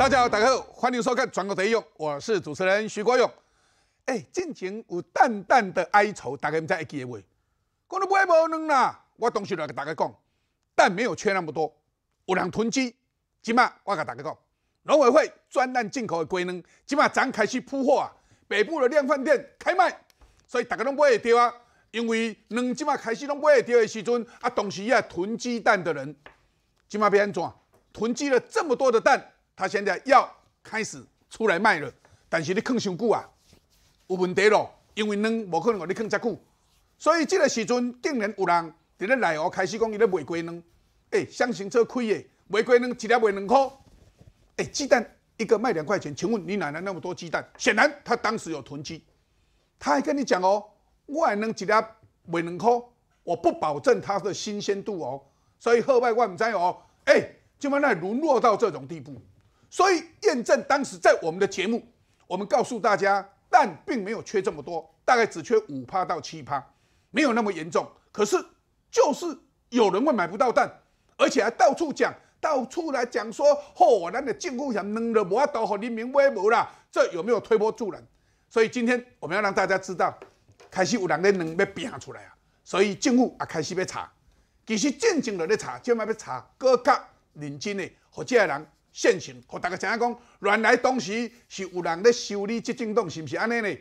大家好，大家好，欢迎收看《全国得用》，我是主持人徐国勇。哎，近前有淡淡的哀愁，大家唔知系记得未？讲都唔会冇啦，我当时就系大家讲，但没有缺那么多，有人囤积。即嘛，我甲大家讲，农委会专案进口的鸡蛋，即嘛，咱开始铺货啊，北部的量贩店开卖，所以大家拢买得到啊。因为两即嘛开始拢买得到的时阵，啊，当时也囤鸡蛋的人，即嘛变安怎？囤积了这么多的蛋。他现在要开始出来卖了，但是你藏太久啊，有问题了，因为卵无可能让你藏这么久，所以这个时阵竟然有人在咧内湖开始讲伊咧卖鸡卵，诶，相型车开的，卖鸡卵一只卖两块，哎，鸡蛋一个卖两块钱，请问你哪来那么多鸡蛋？显然他当时有囤积，他还跟你讲哦，我还能一只卖两块，我不保证它的新鲜度哦，所以后我毋知哦，诶，就慢慢沦落到这种地步。所以验证当时在我们的节目，我们告诉大家蛋并没有缺这么多，大概只缺五趴到七趴，没有那么严重。可是就是有人会买不到蛋，而且还到处讲，到处来讲说，河南的政府想弄了摩都和人民微博啦，这有没有推波助澜？所以今天我们要让大家知道，开始有人在要变出来啊，所以政府也开始要查。其实正经在咧查，就麦要查个个认真的，和这人。现行，我大概讲下，讲原来东西是有人在修理这震洞，是不是安尼呢？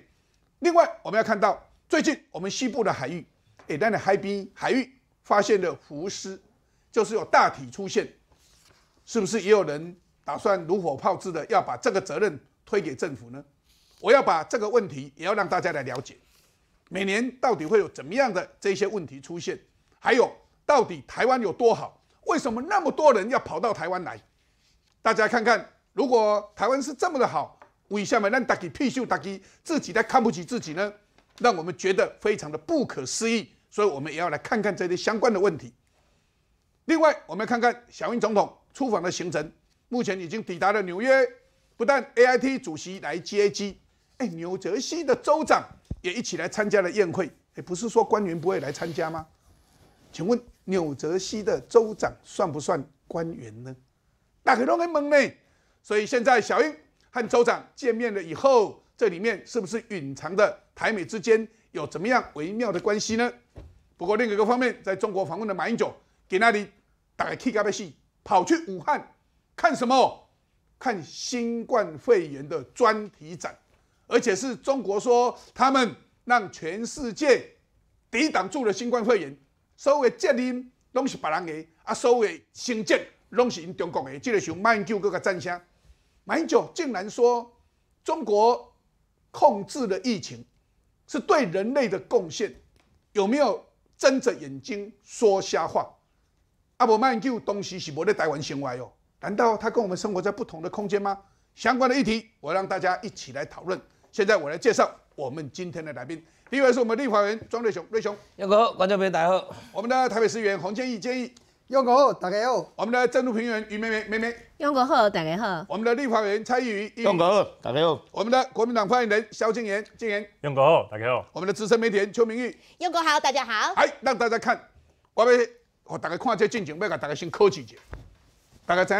另外，我们要看到最近我们西部的海域，哎，那的海边海域发现的浮尸，就是有大体出现，是不是也有人打算如火炮制的要把这个责任推给政府呢？我要把这个问题也要让大家来了解，每年到底会有怎么样的这些问题出现？还有，到底台湾有多好？为什么那么多人要跑到台湾来？大家看看，如果台湾是这么的好，为什么让大家屁秀打机，自己在看不起自己呢？让我们觉得非常的不可思议。所以，我们也要来看看这些相关的问题。另外，我们看看小英总统出访的行程，目前已经抵达了纽约。不但 AIT 主席来接机，哎，纽泽西的州长也一起来参加了宴会。哎，不是说官员不会来参加吗？请问纽泽西的州长算不算官员呢？大家隆很猛呢，所以现在小英和州长见面了以后，这里面是不是隐藏的台美之间有怎么样微妙的关系呢？不过另一个方面，在中国访问的马英九，给那里打个屁个戏，跑去武汉看什么？看新冠肺炎的专题展，而且是中国说他们让全世界抵挡住了新冠肺炎，所有建立都是把人给啊，所有成建。拢是因中国的。即个候马英九哥个战声，马英九竟然说中国控制了疫情，是对人类的贡献，有没有睁着眼睛说瞎话？阿伯曼英九东西是无在台湾行为哦，难道他跟我们生活在不同的空间吗？相关的议题，我让大家一起来讨论。现在我来介绍我们今天的来宾，第一位是我们立法委员庄瑞雄，瑞雄，杨哥，观众朋友大家好，我们的台北市议员洪建义，建议用哥好，大家好。我们的政治评论于美美美美。用哥好，大家好。我们的立法委员蔡玉文。用哥好，大家好。我们的国民党发言人萧敬言敬言。用哥好，大家好。我们的资深媒体人邱明玉。用哥好，大家好。哎，让大家看，我要给大家看这近景，要给大家先靠一下。大家知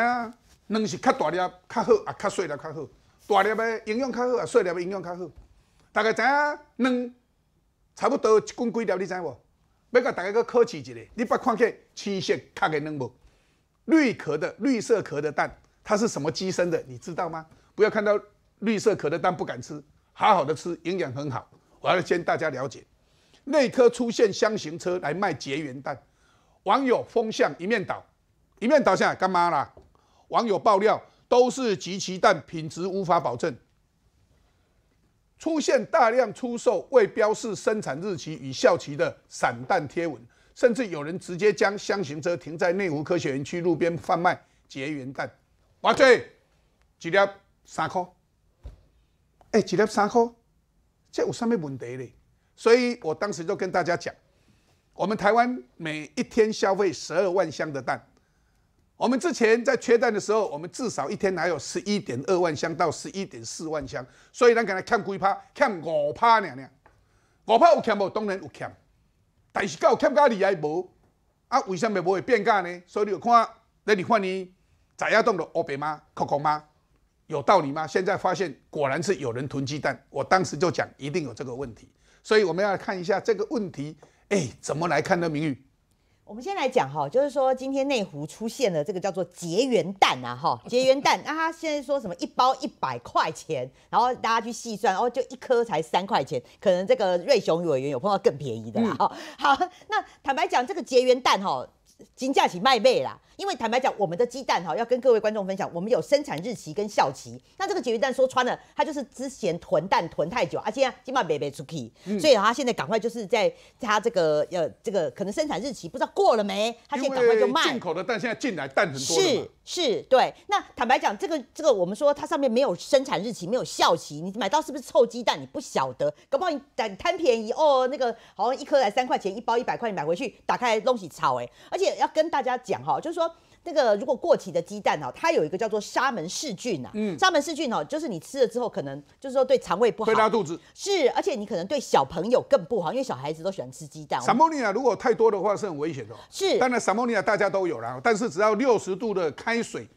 影，蛋是较大粒较好，啊，较细粒较好。大粒的营养较好，啊，细粒的营养较好。大家知影，蛋差不多一公斤几粒，你知无？每个大家个科技一类，你把框架期限看个能不？绿壳的绿色壳的蛋，它是什么鸡生的？你知道吗？不要看到绿色壳的蛋不敢吃，好好的吃，营养很好。我要先大家了解，内科出现箱型车来卖结缘蛋，网友风向一面倒，一面倒下来干嘛啦？网友爆料都是集齐蛋，品质无法保证。出现大量出售未标示生产日期与效期的散弹贴文，甚至有人直接将箱型车停在内湖科学园区路边贩卖结缘旦，哇！这几粒三块，哎，几粒三块，这有什么问题呢？所以我当时就跟大家讲，我们台湾每一天消费十二万箱的蛋。我们之前在缺蛋的时候，我们至少一天还有十一点二万箱到十一点四万箱，所以呢，给他欠亏趴，欠五趴娘娘，五趴有欠不？当然有欠，但是到欠到厉还无？啊，为什么不会变价呢？所以你有看那你看你咋呀洞的奥贝吗 c o 吗？有道理吗？现在发现果然是有人囤鸡蛋，我当时就讲一定有这个问题，所以我们要看一下这个问题，哎，怎么来看呢？明宇？我们先来讲哈，就是说今天内湖出现了这个叫做结缘蛋啊哈，结缘蛋，那他现在说什么一包一百块钱，然后大家去细算，哦，就一颗才三块钱，可能这个瑞雄鱼尾圆有碰到更便宜的啦哈。好，那坦白讲，这个结缘蛋哈。金价起卖妹啦，因为坦白讲，我们的鸡蛋哈要跟各位观众分享，我们有生产日期跟效期。那这个解约蛋说穿了，它就是之前囤蛋囤太久，而且起码没卖出去，所以他现在赶快就是在他这个呃这个可能生产日期不知道过了没，他现在赶快就卖。进口的蛋现在进来蛋很多。是。是对，那坦白讲，这个这个，我们说它上面没有生产日期，没有效期，你买到是不是臭鸡蛋？你不晓得，搞不好你胆贪便宜哦，那个好像一颗才三块钱，一包一百块，你买回去打开东西炒哎，而且要跟大家讲哈，就是说。那个如果过期的鸡蛋哦，它有一个叫做沙门氏菌呐，嗯，沙门氏菌哦，就是你吃了之后可能就是说对肠胃不好，会拉肚子，是，而且你可能对小朋友更不好，因为小孩子都喜欢吃鸡蛋。沙门菌啊，如果太多的话是很危险的，是。当然沙门菌啊，大家都有啦，但是只要六十度的开水，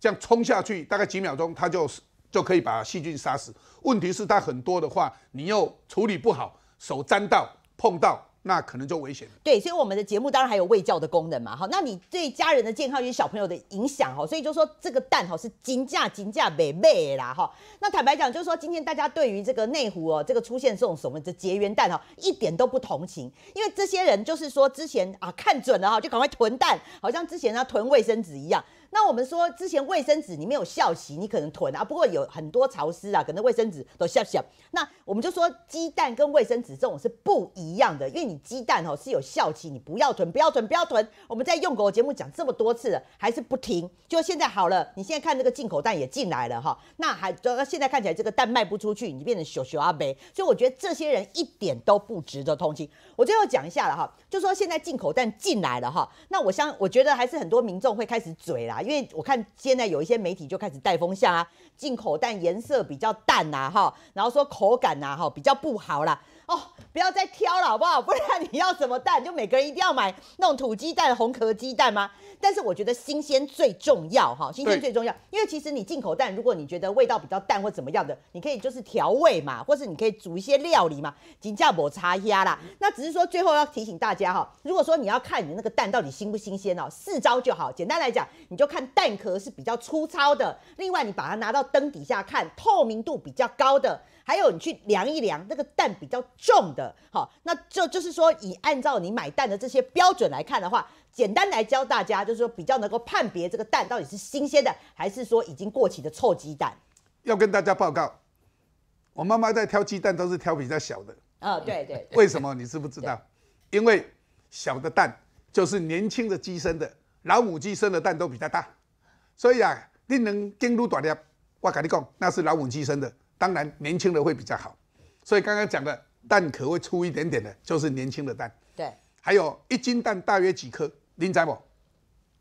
这样冲下去大概几秒钟，它就就可以把细菌杀死。问题是它很多的话，你又处理不好，手沾到碰到。那可能就危险。对，所以我们的节目当然还有卫教的功能嘛，哈。那你对家人的健康与小朋友的影响哈，所以就说这个蛋哈是金价金价美美啦哈。那坦白讲，就是说今天大家对于这个内湖哦，这个出现这种什么的结缘蛋哈，一点都不同情，因为这些人就是说之前啊看准了哈，就赶快囤蛋，好像之前啊囤卫生纸一样。那我们说之前卫生纸你没有效期，你可能囤啊，不过有很多潮湿啊，可能卫生纸都笑笑。那我们就说鸡蛋跟卫生纸这种是不一样的，因为你鸡蛋哦是有效期，你不要囤，不要囤，不要囤。我们在用狗节目讲这么多次了，还是不停。就现在好了，你现在看这个进口蛋也进来了哈，那还现在看起来这个蛋卖不出去，你变成小小阿伯。所以我觉得这些人一点都不值得同情。我最后讲一下了哈，就说现在进口蛋进来了哈，那我相我觉得还是很多民众会开始嘴啦。因为我看现在有一些媒体就开始带风向啊，进口蛋颜色比较淡啊，哈，然后说口感呐，哈，比较不好啦。哦，不要再挑了好不好？不然你要什么蛋，就每个人一定要买那种土鸡蛋、红壳鸡蛋吗？但是我觉得新鲜最重要哈，新鲜最重要。因为其实你进口蛋，如果你觉得味道比较淡或怎么样的，你可以就是调味嘛，或是你可以煮一些料理嘛，金叫抹茶呀啦。那只是说最后要提醒大家哈，如果说你要看你那个蛋到底新不新鲜哦，四招就好。简单来讲，你就看蛋壳是比较粗糙的，另外你把它拿到灯底下看，透明度比较高的。还有，你去量一量那个蛋比较重的，好，那就就是说，以按照你买蛋的这些标准来看的话，简单来教大家，就是说比较能够判别这个蛋到底是新鲜的，还是说已经过期的臭鸡蛋。要跟大家报告，我妈妈在挑鸡蛋都是挑比较小的。啊，对对。为什么你知不知道？因为小的蛋就是年轻的鸡生的，老母鸡生的蛋都比较大。所以啊，你能进入锻炼，我跟你讲，那是老母鸡生的。当然，年轻的会比较好，所以刚刚讲的蛋壳会粗一点点的，就是年轻的蛋。对，还有一斤蛋大约几颗？您猜不？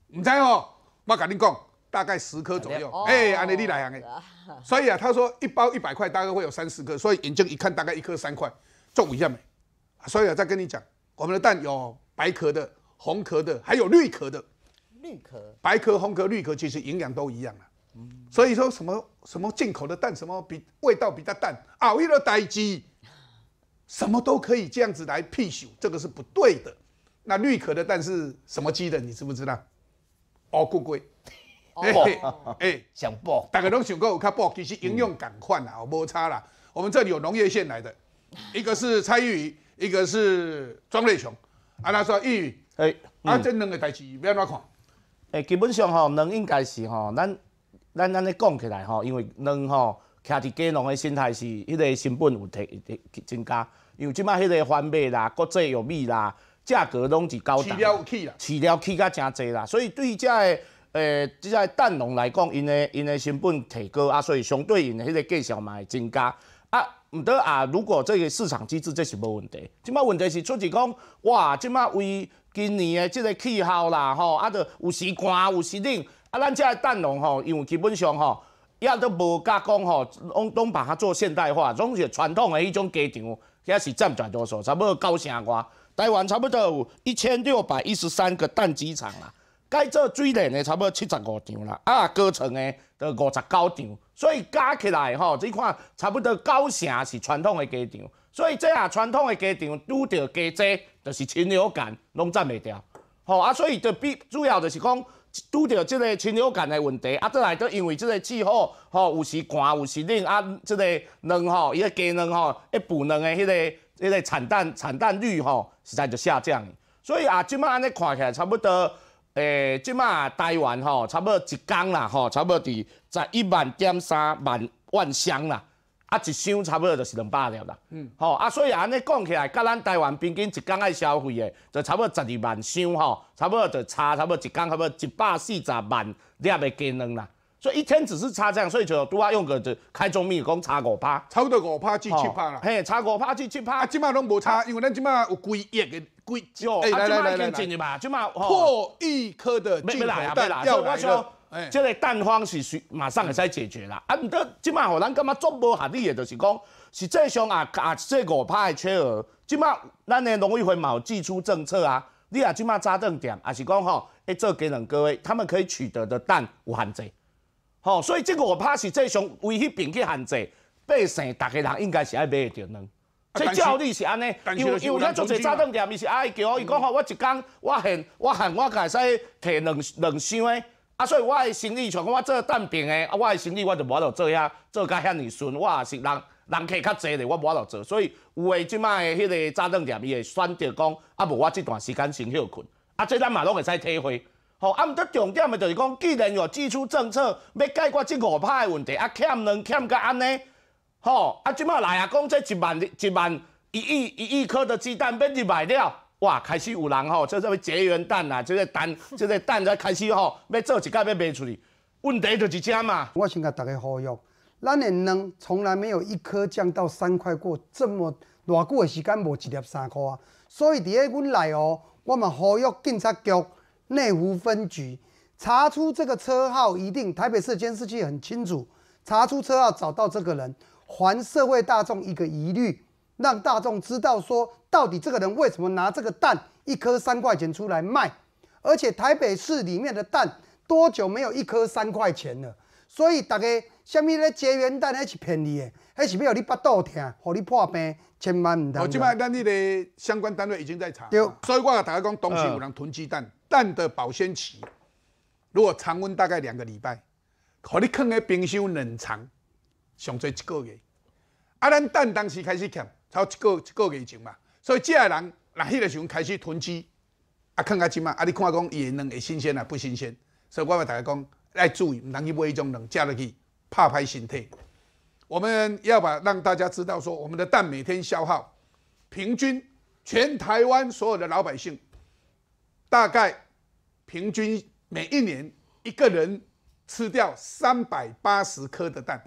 你猜哦，我跟你讲，大概十颗左右。哎，安尼你来行哎。所以啊，他说一包一百块，大概会有三十颗，所以眼睛一看，大概一颗三块，中一下没？所以啊，再跟你讲，我们的蛋有白壳的、红壳的，还有绿壳的。绿壳。白壳、红壳、绿壳，其实营养都一样啊。所以说什么什么进口的蛋什么比味道比较淡，熬一的代鸡，什么都可以这样子来辟宿，这个是不对的。那绿壳的蛋是什么鸡的？你知不知道？哦，公贵。哎哎，想报，大家都想过有看报，其实应用赶快啦，我无差啦。我们这里有农业线来的，一个是蔡玉，一个是庄瑞雄。啊，他说玉，宇，哎，啊，这两个代志要怎看？哎，基本上吼，能应该是吼，咱。咱咱尼讲起来吼，因为卵吼，徛伫鸡农诶心态是迄个成本有提提增加，因为即摆迄个番麦啦、国际玉米啦，价格拢是高，饲料起啦，饲料起较诚侪啦，所以对遮即个诶即个蛋农来讲，因诶因诶成本提高啊，所以相对因迄个价销嘛会增加啊。毋得啊，如果这个市场机制这是无问题，即摆问题是出自讲哇，即摆为今年诶即个气候啦吼，啊着有时寒有时冷。啊，咱遮个蛋农吼，因为基本上吼，也都无甲讲吼，拢拢把它做现代化，拢是传统诶迄种鸡场，也是占绝大多数。差不多高雄外，台湾差不多有一千六百一十三个蛋鸡场啦，改做水冷诶，差不多七十五场啦，啊，高层诶，著五十九场，所以加起来吼，你看差不多高雄是传统诶鸡场，所以这下传统诶鸡场拄着鸡灾，著是禽流感，拢占袂掉，吼啊，所以著比主要著是讲。拄着即个禽流感的问题，啊，再来都因为即个气候吼，有时寒，有时冷，啊，即个卵吼，伊个鸡卵吼，一部卵诶迄个迄个产蛋产蛋率吼，实在就下降。所以啊，即卖安尼看起来差不多，诶，即卖台湾吼，差不多一工啦吼，差不多伫十一万点三万万箱啦。啊，一箱差不多就是两百粒啦。嗯，好，啊，所以安尼讲起来，甲咱台湾平均一天爱消费的，就差不多十二万箱吼，差不多就差差不多一天差不多一百四十万你也鸡惊啦。所以一天只是差这样，所以就拄啊用个就开中面讲差五趴，差不多五趴至七趴啦。嘿，差五趴至七趴，即马拢无差，因为咱即马有规亿的贵矩哦。哎，来来来，进入吧，即马破亿颗的巨头要来。即个蛋荒是需马上会使解决啦。啊，毋得，即摆吼，咱感觉足无合理的，就是讲，实际上啊啊，即五派的缺额，即摆咱的农业会有寄出政策啊。你啊，即摆扎顿店也是讲吼，会做给两各位，他们可以取得的蛋有限制。吼，所以即个拍实际上为迄边去限制百姓，逐个人应该是爱买得到。所以育率是安尼，因为咱做只早顿店，伊是爱叫伊讲吼，我一工，我现我现我会使摕两两箱的。啊，所以我的生意全部我做蛋饼的，啊，我的生意我就无法度做遐，做甲遐尔顺，我也是人，人客较侪咧，我无法度做。所以有诶，即摆诶迄个早餐店，伊会选择讲，啊无我即段时间先休困。啊，即咱嘛拢会使体会，吼。啊，毋得重点诶，就是讲，既然有基础政策要解决即五怕诶问题，啊，欠两欠甲安尼，吼。啊，即摆来啊，讲即一万、一万、一亿、一亿颗的鸡蛋饼入卖了。哇，开始有人吼，这这位节元旦啦，这个蛋，这个蛋在开始吼，要做一架要卖出去，问题就是只嘛。我先甲大家呼吁，咱的蛋从来没有一颗降到三块过，这么偌久的时间无一粒三块啊。所以伫咧我来哦，我们呼吁警察局内湖分局查出这个车号一定，台北市监视器很清楚，查出车号找到这个人，还社会大众一个疑虑。让大众知道，说到底这个人为什么拿这个蛋一颗三块钱出来卖？而且台北市里面的蛋多久没有一颗三块钱了？所以大家，下面咧结缘蛋还是便宜的，还是没有你巴肚痛，和你破病，千万唔得。好，这卖蛋个相关单位已经在查。所以我大家讲，东西有人囤鸡蛋，蛋的保鲜期如果常温大概两个礼拜，和你放喺冰箱冷藏，上最多一个月。啊，咱蛋当时开始超一个一个月前嘛，所以这的人那那个时候开始囤积，啊，看看，钱嘛，啊，你看我讲伊的蛋会新鲜啊，不新鲜，所以我要大家讲要注意，不能去买这种人加落去，怕拍心跳。我们要把让大家知道说，我们的蛋每天消耗，平均全台湾所有的老百姓，大概平均每一年一个人吃掉三百八十颗的蛋。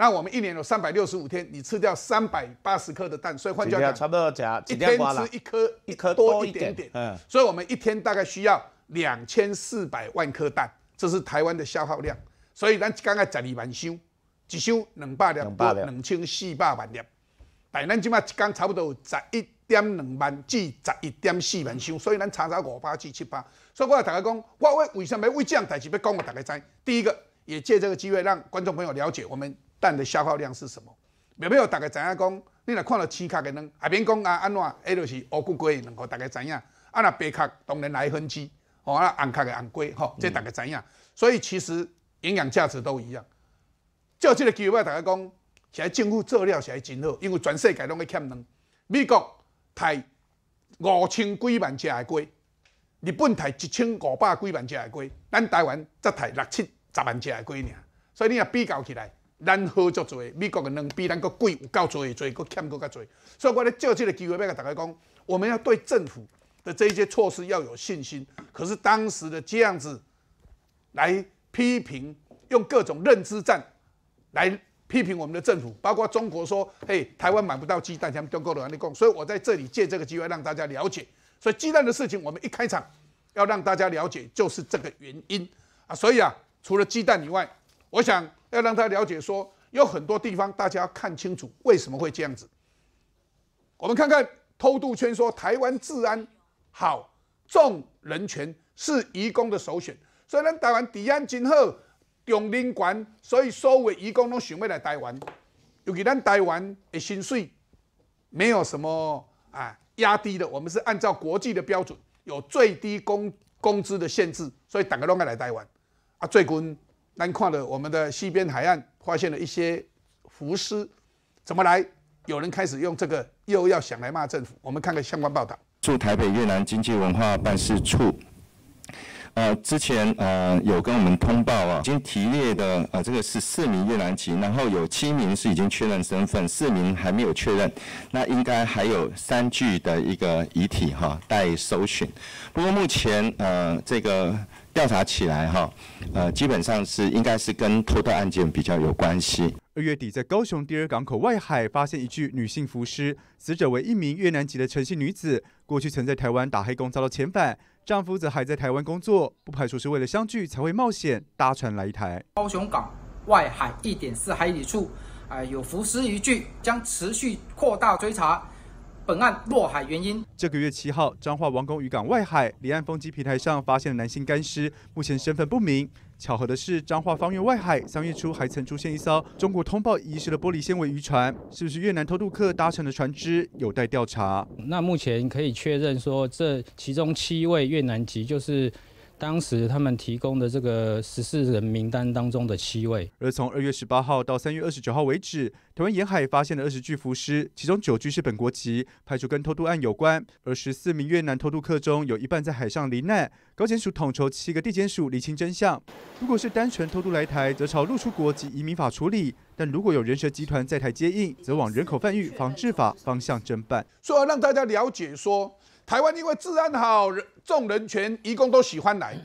那我们一年有三百六十五天，你吃掉三百八十颗的蛋，所以换句话讲，差不多吃一天吃一颗一颗多一点点，嗯，所以我们一天大概需要两千四百万颗蛋，这是台湾的消耗量。所以咱刚刚十二万收，一收两百两万两千四百万粒，但咱今麦一天差不多有十一点两万至十一点四万收，所以咱差差五八至七八。所以我要大家讲，我为为什么为这样代志要讲？我大家知。第一个也借这个机会让观众朋友了解我们。但你消耗量是什么？有没有大家知影？讲你若看到青壳的卵，阿别讲啊安怎，诶著是乌骨鸡嘅卵，大家知影。啊，若白壳，当然来分鸡，吼，啊红壳的红鸡，吼，这大家知影。所以其实营养价值都一样。就这个机会，大家讲，现在政府做了，是真好，因为全世界拢在欠卵。美国贷五千几万只的鸡，日本贷一千五百几万只的鸡，咱台湾则贷六七十万只的鸡尔。所以你若比较起来，咱好就做，美国的能比咱搁贵有够多，个做搁欠搁较多，所以我咧借这个机会要甲大家讲，我们要对政府的这一些措施要有信心。可是当时的这样子来批评，用各种认知战来批评我们的政府，包括中国说，嘿，台湾买不到鸡蛋，他们都够了，哪里供？所以我在这里借这个机会让大家了解，所以鸡蛋的事情，我们一开场要让大家了解，就是这个原因啊。所以啊，除了鸡蛋以外，我想。要让他了解说，有很多地方大家看清楚为什么会这样子。我们看看偷渡圈说，台湾治安好，重人权，是移工的首选。所以，咱台湾底安真好，永领管，所以所有移工都寻未来台湾，尤其咱台湾的薪水，没有什么啊压低的。我们是按照国际的标准，有最低工工资的限制，所以等家都爱来台湾啊，最近南跨的我们的西边海岸发现了一些浮尸，怎么来？有人开始用这个又要想来骂政府。我们看看相关报道。驻台北越南经济文化办事处，呃，之前呃有跟我们通报啊，已经提列的呃这个是四名越南籍，然后有七名是已经确认身份，四名还没有确认，那应该还有三具的一个遗体哈，待搜寻。不过目前呃这个。调查起来哈，呃，基本上是应该是跟偷盗案件比较有关系。二月底，在高雄第二港口外海发现一具女性浮尸，死者为一名越南籍的陈姓女子，过去曾在台湾打黑工遭到遣返，丈夫则还在台湾工作，不排除是为了相聚才会冒险搭船来一台。高雄港外海一点四海里处，哎，有浮尸一具，将持续扩大追查。本案落海原因。这个月七号，彰化王宫渔港外海离岸风机平台上发现了男性干尸，目前身份不明。巧合的是，彰化方圆外海三月初还曾出现一艘中国通报遗失的玻璃纤维渔船，是不是越南偷渡客搭乘的船只，有待调查。那目前可以确认说，这其中七位越南籍就是。当时他们提供的这个十四人名单当中的七位，而从二月十八号到三月二十九号为止，台湾沿海发现了二十具浮尸，其中九具是本国籍，排除跟偷渡案有关。而十四名越南偷渡客中，有一半在海上罹难。高检署统筹七个地检署厘清真相。如果是单纯偷渡来台，则朝陆出国及移民法处理；但如果有人蛇集团在台接应，则往人口贩运防治法方向侦办。所以让大家了解说。台湾因为治安好、众人权，移工都喜欢来，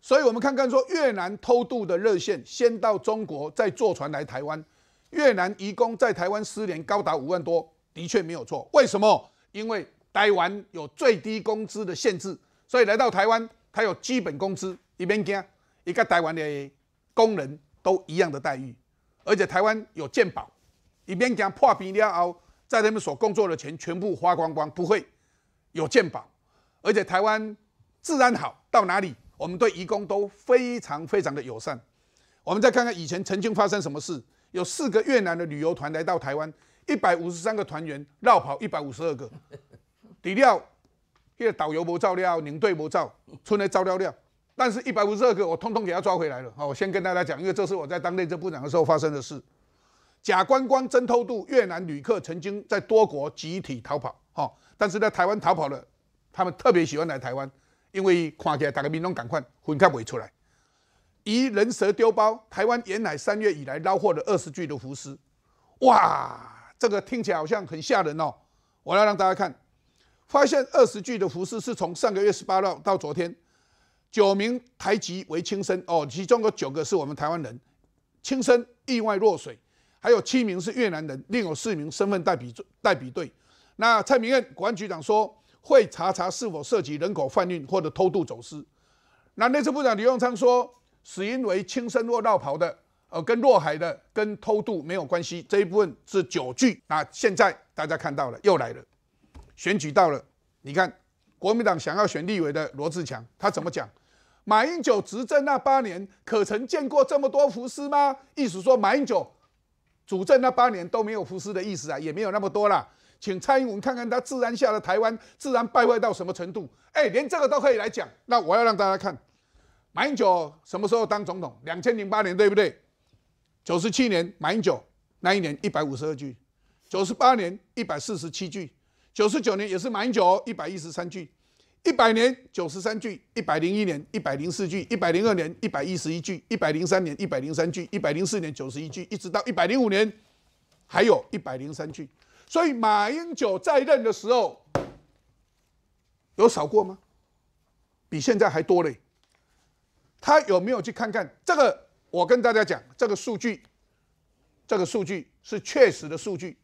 所以我们看看说越南偷渡的热线，先到中国，再坐船来台湾。越南移工在台湾失联高达五万多，的确没有错。为什么？因为台湾有最低工资的限制，所以来到台湾，他有基本工资，一边惊，一个台湾的工人都一样的待遇，而且台湾有健保，一边惊破病了后，在他们所工作的钱全部花光光，不会。有鉴宝，而且台湾治安好到哪里，我们对移工都非常非常的友善。我们再看看以前曾经发生什么事，有四个越南的旅游团来到台湾，一百五十三个团员绕跑一百五十二个，底料，因为导游不照料，领队不照，出来照料料。但是一百五十二个我通通给他抓回来了。哦，先跟大家讲，因为这是我在当内政部长的时候发生的事，假观光真偷渡，越南旅客曾经在多国集体逃跑。好，但是在台湾逃跑了，他们特别喜欢来台湾，因为看起来大家民众赶快分开围出来，疑人蛇丢包，台湾沿海三月以来捞获的二十具的浮尸，哇，这个听起来好像很吓人哦，我要让大家看，发现二十具的浮尸是从上个月十八号到昨天，九名台籍为轻生哦，其中有九个是我们台湾人，轻生意外落水，还有七名是越南人，另有四名身份待比待比对。那蔡明恩国安局长说会查查是否涉及人口贩运或者偷渡走私。那内政部长刘永昌说是因为轻生落道跑的，呃，跟落海的跟偷渡没有关系，这一部分是酒具。那现在大家看到了，又来了。选举到了，你看国民党想要选立委的罗志强，他怎么讲？马英九执政那八年，可曾见过这么多浮尸吗？意思说马英九主政那八年都没有浮尸的意思啊，也没有那么多了。请蔡英文看看他自然下的台湾自然败坏到什么程度？哎，连这个都可以来讲。那我要让大家看，马英九什么时候当总统？两千零八年对不对？九十七年马英九那一年一百五十二句，九十八年一百四十七句，九十九年也是马英九一百一十三句，一百年九十三句，一百零一年一百零四句，一百零二年一百一十一句，一百零三年一百零三句，一百零四年九十一句，一直到一百零五年还有一百零三句。所以马英九在任的时候，有少过吗？比现在还多嘞。他有没有去看看这个？我跟大家讲，这个数据，这个数据是确实的数据。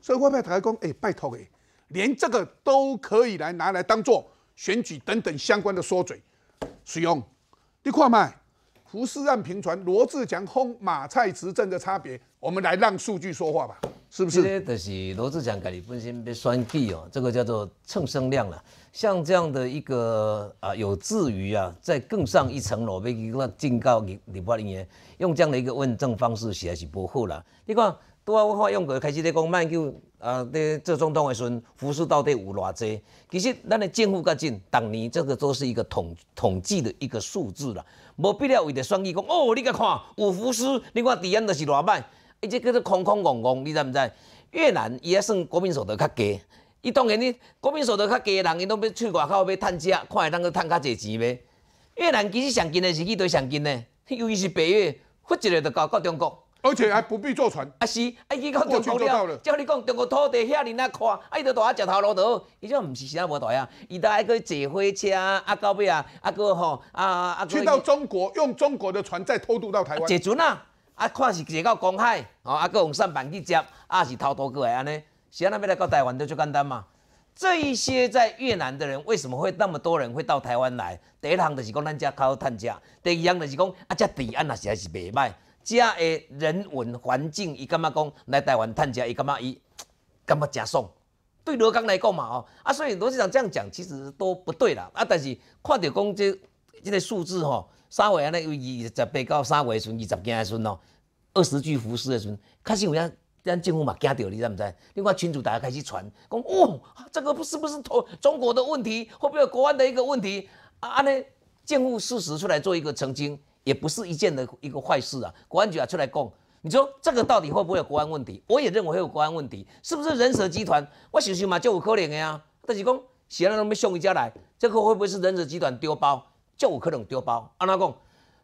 所以外派台工，哎，拜托哎，连这个都可以来拿来当做选举等等相关的缩嘴使用。你看卖！胡适让平传，罗志祥轰马蔡执政的差别，我们来让数据说话吧。是这些都是罗志祥家你本身被双击哦，这个叫做蹭声量了。像这样的一个啊，有志于啊，在更上一层楼，被一个警告你你不应耶，用这样的一个问政方式在是不好啦。你看，拄啊我看用个开始在讲慢叫啊在这总统的时，服饰到底有偌济？其实咱的政府较警当年这个都是一个统统计的一个数字了，无必要为着双击讲哦，你甲看有服饰，你看治安就是偌歹。伊即叫做空空戆戆，你知毋知？越南伊也算国民所得较低，伊当然你国民所得较低，的人伊都要出外口要趁食，看会能够趁较济钱未？越南其实上近的是去对上近的，尤其是北越，一个就到到中国，而且还不必坐船。啊是，啊伊到中国了，照你讲，中国土地遐尔那宽，啊伊就住喺石头路度，伊种毋是啥无大啊，伊都爱去坐火车，啊到尾啊，啊个吼啊啊。去到中国，用中国的船再偷渡到台湾。坐船啊！啊，看是坐到公海，哦，啊，搁用上板去接，啊是偷渡过来，安尼，是安那要来到台湾都最简单嘛。这一些在越南的人，为什么会那么多人会到台湾来？第一行就是讲咱遮靠探食，第二项就是讲啊，遮治安也是还是袂歹，遮的人文环境，伊感觉讲来台湾探食，伊感觉伊 感觉诚爽？对罗刚来讲嘛，哦，啊，所以罗市长这样讲其实都不对啦。啊，但是看着讲这这个数字，吼。三万安尼，有二十八到三月的时二十几的时阵哦，二十具浮尸的时阵，确实有人咱政府嘛惊到，你知不知？你看群主大家开始传，讲哦，这个不是不是同中国的问题，会不会有国安的一个问题？啊，呢，政府事实出来做一个澄清，也不是一件的一个坏事啊。国安局啊出来讲，你说这个到底会不会有国安问题？我也认为会有国安问题，是不是人蛇集团？我想想嘛，就有可能的呀。但是讲，谁人都没送一家来，这个会不会是人蛇集团丢包？就有可能丢包。安怎讲？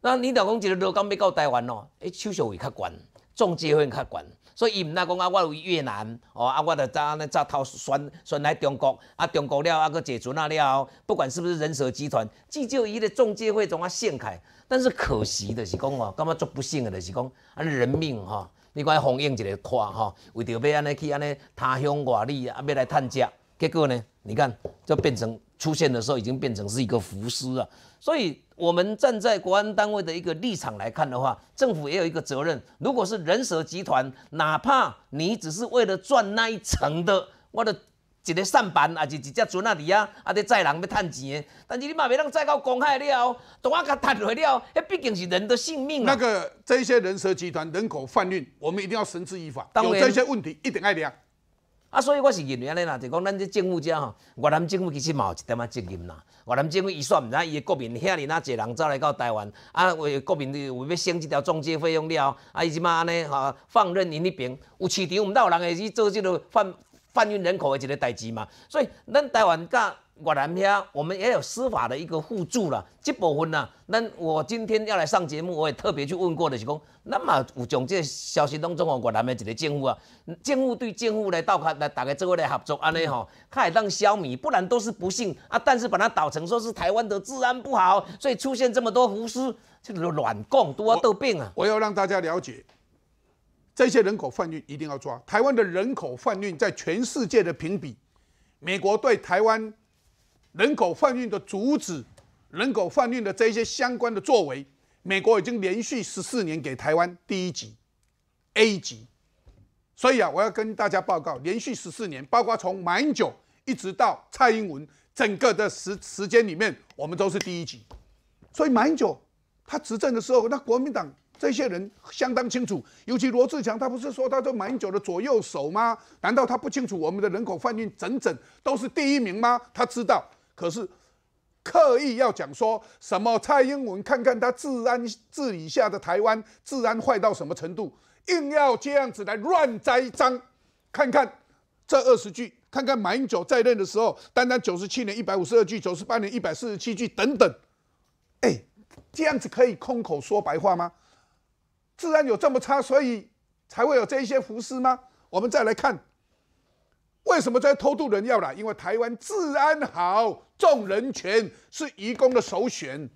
那领导讲，一个路刚要到台湾哦，诶，手续费较悬，中介费较悬，所以伊毋拉讲啊，我有越南哦，啊，我着安尼早套选选来中国，啊，中国了啊，搁解除那了，不管是不是人蛇集团，至少伊的中介费总啊限开。但是可惜的是讲哦，感觉足不幸的就是讲啊，人命哈，你讲封印一个跨吼，为着要安尼去安尼他乡外里啊，要来探家，结果呢，你看就变成。出现的时候已经变成是一个浮尸了，所以我们站在国安单位的一个立场来看的话，政府也有一个责任。如果是人蛇集团，哪怕你只是为了赚那一层的，我的一个上班啊，就一只船啊，底啊啊在载人要趁钱，但是你嘛别当载到公开了，同我他谈回来哦，那毕竟是人的性命啊。那个这些人蛇集团人口贩运，我们一定要绳之以法，有这些问题一定爱量。啊，所以我是认为，安尼啦，就讲，咱这政府遮吼，越南政府其实嘛有一点仔责任啦。越南政府伊煞毋知伊的国民遐尔呐，济人走来到台湾，啊，为国民为要省即条中介费用了，啊，伊即嘛尼吼放任伊迄边有市场，唔到人会去做即落贩贩运人口的一个代志嘛。所以，咱台湾甲我南边，我们也有司法的一个互助了。这部分呢，那我今天要来上节目，我也特别去问过的是讲，那么有种这消息当中哦，我南的一个警务啊，警务对警务来到看来大家做伙来合作，安尼吼，他也让消灭，不然都是不幸啊。但是把它导成说是台湾的治安不好，所以出现这么多胡尸，这个乱共多得病啊。我要让大家了解，这些人口贩运一定要抓。台湾的人口贩运在全世界的评比，美国对台湾。人口贩运的阻止，人口贩运的这些相关的作为，美国已经连续十四年给台湾第一级，A 级。所以啊，我要跟大家报告，连续十四年，包括从马英九一直到蔡英文，整个的时时间里面，我们都是第一级。所以马英九他执政的时候，那国民党这些人相当清楚，尤其罗志强，他不是说他是马英九的左右手吗？难道他不清楚我们的人口贩运整整都是第一名吗？他知道。可是刻意要讲说什么蔡英文，看看他治安治理下的台湾治安坏到什么程度，硬要这样子来乱栽赃。看看这二十句，看看马英九在任的时候，单单九十七年一百五十二句，九十八年一百四十七句，等等。哎，这样子可以空口说白话吗？治安有这么差，所以才会有这一些浮尸吗？我们再来看。为什么在偷渡人要了？因为台湾治安好，重人权，是移工的首选。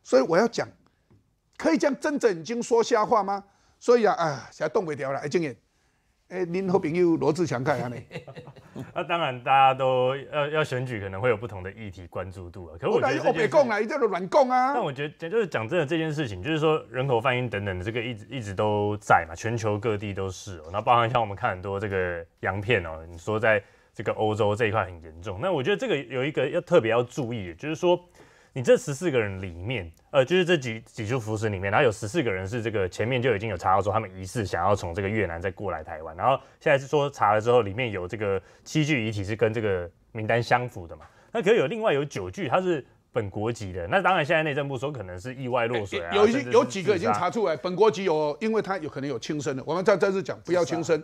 所以我要讲，可以睁着眼睛说瞎话吗？所以啊啊，现在动鬼了了，哎，静言。哎，您好朋友罗志祥看下你那当然，大家都要要选举，可能会有不同的议题关注度啊。可我，那得别供了，一定都乱供啊！但我觉得，就是讲真的，这件事情，就是说人口贩运等等的这个一直一直都在嘛，全球各地都是哦。那包含像我们看很多这个洋片哦，你说在这个欧洲这一块很严重。那我觉得这个有一个要特别要注意，就是说。你这十四个人里面，呃，就是这几几处浮饰里面，然后有十四个人是这个前面就已经有查到说他们疑似想要从这个越南再过来台湾，然后现在是说查了之后里面有这个七具遗体是跟这个名单相符的嘛？那可有另外有九具它是本国籍的？那当然现在内政部说可能是意外落水啊，有有几个已经查出来本国籍有，因为他有可能有轻生的，我们再再次讲不要轻生。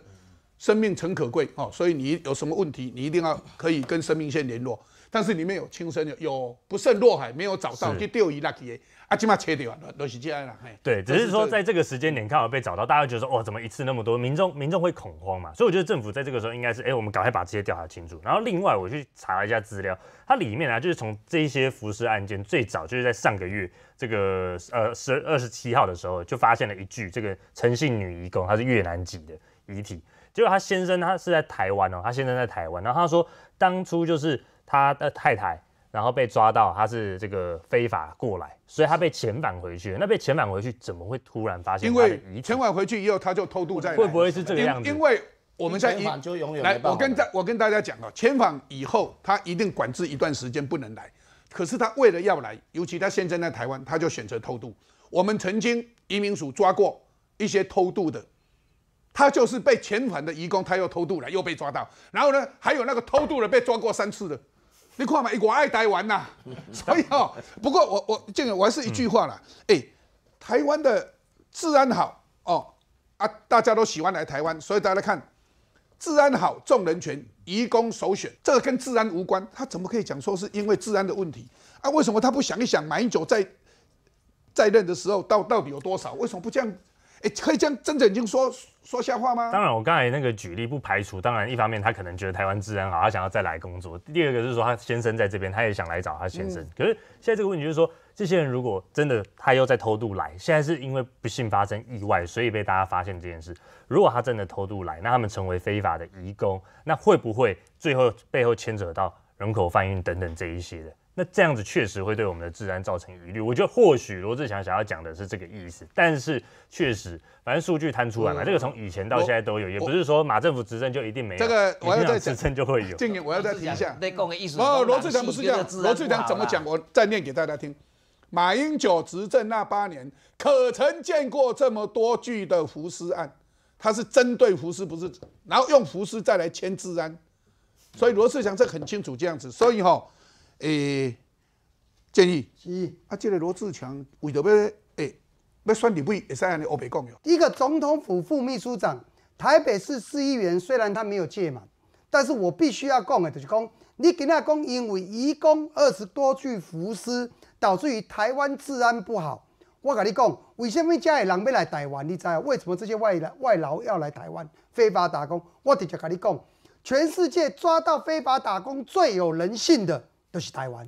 生命诚可贵哦，所以你有什么问题，你一定要可以跟生命线联络。但是里面有轻生的，有不慎落海没有找到就丢遗拉起的，阿芝麻扯掉，都是这样啦。对，只是说在这个时间点刚好被找到，大家觉得说哇，怎么一次那么多？民众民众会恐慌嘛，所以我觉得政府在这个时候应该是，哎，我们赶快把这些调查清楚。然后另外我去查一下资料，它里面呢就是从这些浮尸案件最早就是在上个月这个呃十二十七号的时候就发现了一具这个诚信女遗工，她是越南籍的遗体。结果他先生他是在台湾哦，他先生在台湾。然后他说，当初就是他的太太，然后被抓到，他是这个非法过来，所以他被遣返回去。那被遣返回去，怎么会突然发现？因为遣返回去以后，他就偷渡在。会不会是这个样子？因为我们在来，我跟大我跟大家讲哦，遣返以后他一定管制一段时间不能来。可是他为了要来，尤其他现在在台湾，他就选择偷渡。我们曾经移民署抓过一些偷渡的。他就是被遣返的移工，他又偷渡了，又被抓到。然后呢，还有那个偷渡的被抓过三次的，你看嘛！我爱台湾呐。所以啊，不过我我这个我还是一句话啦，哎，台湾的治安好哦啊，大家都喜欢来台湾。所以大家看，治安好重人权，移工首选。这个跟治安无关，他怎么可以讲说是因为治安的问题啊？为什么他不想一想，马英九在在任的时候到到底有多少？为什么不这样？哎，可以这样睁着眼睛说说瞎话吗？当然，我刚才那个举例不排除，当然一方面他可能觉得台湾治安好，他想要再来工作；第二个是说他先生在这边，他也想来找他先生。可是现在这个问题就是说，这些人如果真的他又在偷渡来，现在是因为不幸发生意外，所以被大家发现这件事。如果他真的偷渡来，那他们成为非法的移工，那会不会最后背后牵扯到人口贩运等等这一些的？那这样子确实会对我们的治安造成疑虑。我觉得或许罗志祥想要讲的是这个意思，但是确实，反正数据摊出来嘛，这个从以前到现在都有，也不是说马政府执政就一定没有。这个我要再执政就会有。这个我要再提一下，对共的意思。哦，罗志祥不是这样，罗志祥怎么讲？我再念给大家听。马英九执政那八年，可曾见过这么多具的浮尸案？他是针对浮尸，不是，然后用浮尸再来签治安。所以罗志祥这很清楚这样子。所以哈。诶，建议是啊，这个罗志强为着要诶要选地位，会使安尼乌白讲哟。一个总统府副秘书长、台北市市议员，虽然他没有届满，但是我必须要讲的，就是讲你跟他讲，因为一共二十多具浮尸，导致于台湾治安不好。我跟你讲，为什么这些人要来台湾？你知为什么这些外劳外劳要来台湾非法打工？我直接跟你讲，全世界抓到非法打工最有人性的。就是台湾，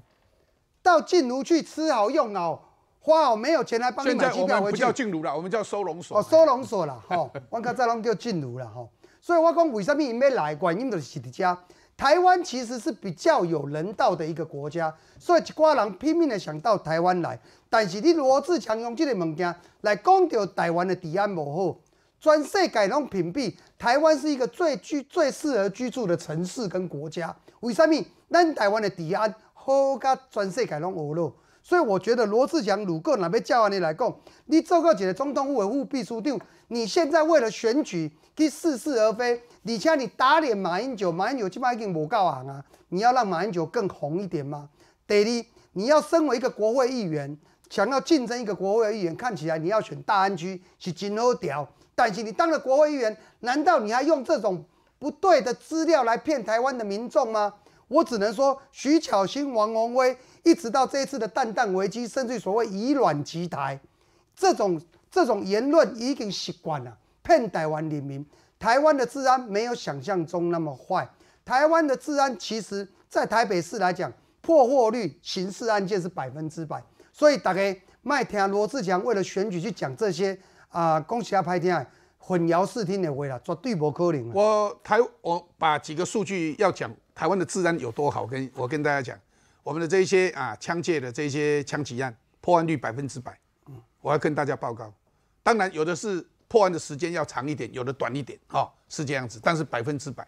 到静庐去吃好用好，花好没有钱来帮你买机票，回去。不叫静庐了，我们叫收容所。哦，收容所了，吼。我讲再拢叫静庐了，吼。所以我讲，为什么因要来？原因就是是这家台湾其实是比较有人道的一个国家，所以一挂人拼命的想到台湾来。但是你罗志强用这个物件来讲到台湾的治安无好，全世界拢屏蔽，台湾是一个最居最适合居住的城市跟国家。为什么咱台湾的治安好甲全世界拢恶咯？所以我觉得罗志祥如果拿别讲话的来讲，你做个一个总统府维护秘书长，你现在为了选举去似是而非，你像你打脸马英九，马英九今摆已经无够行啊！你要让马英九更红一点吗？得哩，你要身为一个国会议员，想要竞争一个国会议员，看起来你要选大安区是真好屌，但是你当了国会议员，难道你还用这种？不对的资料来骗台湾的民众吗？我只能说，徐巧芯、王宏威，一直到这一次的蛋蛋危机，甚至所谓以卵击台，这种这种言论已经习惯了，骗台湾人民。台湾的治安没有想象中那么坏。台湾的治安，其实在台北市来讲，破获率刑事案件是百分之百。所以大家卖听罗志强为了选举去讲这些啊，恭喜他拍天啊！混淆视听的回啦，绝对不可能。我台我把几个数据要讲，台湾的治安有多好，跟我跟大家讲，我们的这些啊枪械的这些枪击案破案率百分之百，我要跟大家报告。当然有的是破案的时间要长一点，有的短一点啊，是这样子，但是百分之百。